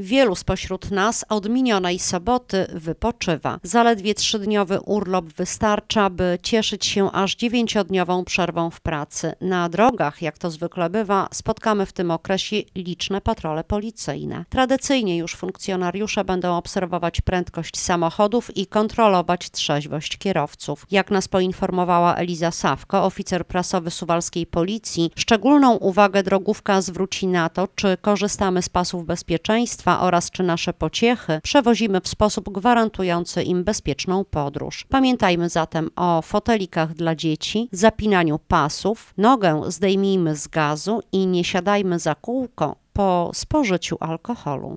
Wielu spośród nas od minionej soboty wypoczywa. Zaledwie trzydniowy urlop wystarcza, by cieszyć się aż dziewięciodniową przerwą w pracy. Na drogach, jak to zwykle bywa, spotkamy w tym okresie liczne patrole policyjne. Tradycyjnie już funkcjonariusze będą obserwować prędkość samochodów i kontrolować trzeźwość kierowców. Jak nas poinformowała Eliza Sawko, oficer prasowy suwalskiej policji, szczególną uwagę drogówka zwróci na to, czy korzystamy z pasów bezpieczeństwa, oraz czy nasze pociechy przewozimy w sposób gwarantujący im bezpieczną podróż. Pamiętajmy zatem o fotelikach dla dzieci, zapinaniu pasów, nogę zdejmijmy z gazu i nie siadajmy za kółko po spożyciu alkoholu.